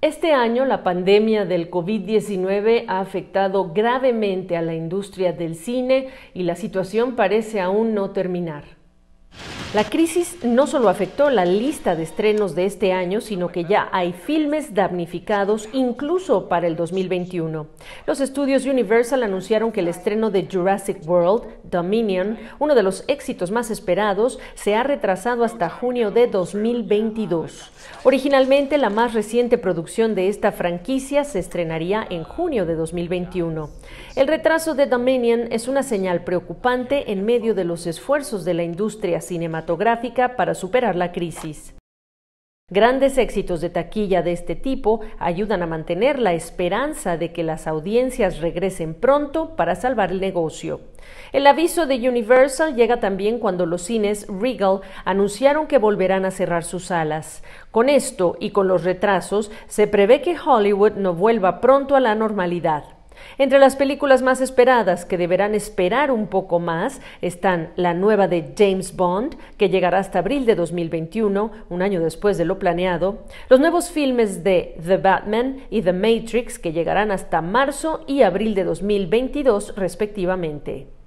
Este año la pandemia del COVID-19 ha afectado gravemente a la industria del cine y la situación parece aún no terminar. La crisis no solo afectó la lista de estrenos de este año, sino que ya hay filmes damnificados incluso para el 2021. Los estudios Universal anunciaron que el estreno de Jurassic World Dominion, uno de los éxitos más esperados, se ha retrasado hasta junio de 2022. Originalmente, la más reciente producción de esta franquicia se estrenaría en junio de 2021. El retraso de Dominion es una señal preocupante en medio de los esfuerzos de la industria cinematográfica cinematográfica para superar la crisis. Grandes éxitos de taquilla de este tipo ayudan a mantener la esperanza de que las audiencias regresen pronto para salvar el negocio. El aviso de Universal llega también cuando los cines Regal anunciaron que volverán a cerrar sus salas. Con esto y con los retrasos, se prevé que Hollywood no vuelva pronto a la normalidad. Entre las películas más esperadas que deberán esperar un poco más están la nueva de James Bond, que llegará hasta abril de 2021, un año después de lo planeado, los nuevos filmes de The Batman y The Matrix, que llegarán hasta marzo y abril de 2022 respectivamente.